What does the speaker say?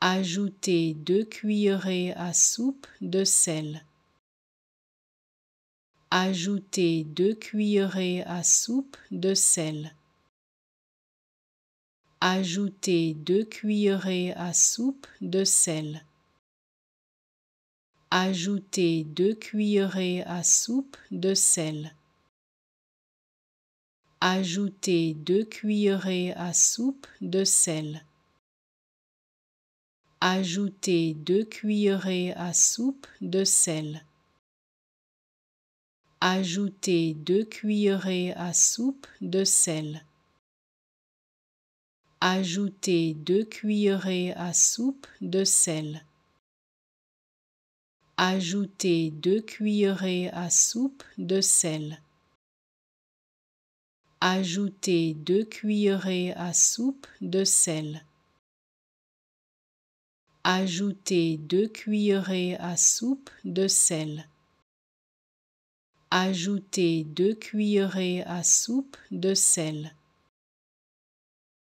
Ajoutez deux cuillerées à soupe de sel. Ajoutez deux cuillerées à soupe de sel. Ajoutez deux cuillerées à soupe de sel. Ajoutez deux cuillerées à soupe de sel. Ajoutez deux cuillerées à soupe de sel. Ajoutez deux cuillerées à soupe de sel. Ajoutez deux cuillerées à soupe de sel. Ajoutez deux cuillerées à soupe de sel. Ajoutez deux cuillerées à soupe de sel. Ajoutez deux cuillerées à soupe de sel. Ajoutez deux cuillerées à soupe de sel. Ajoutez deux cuillerées à soupe de sel.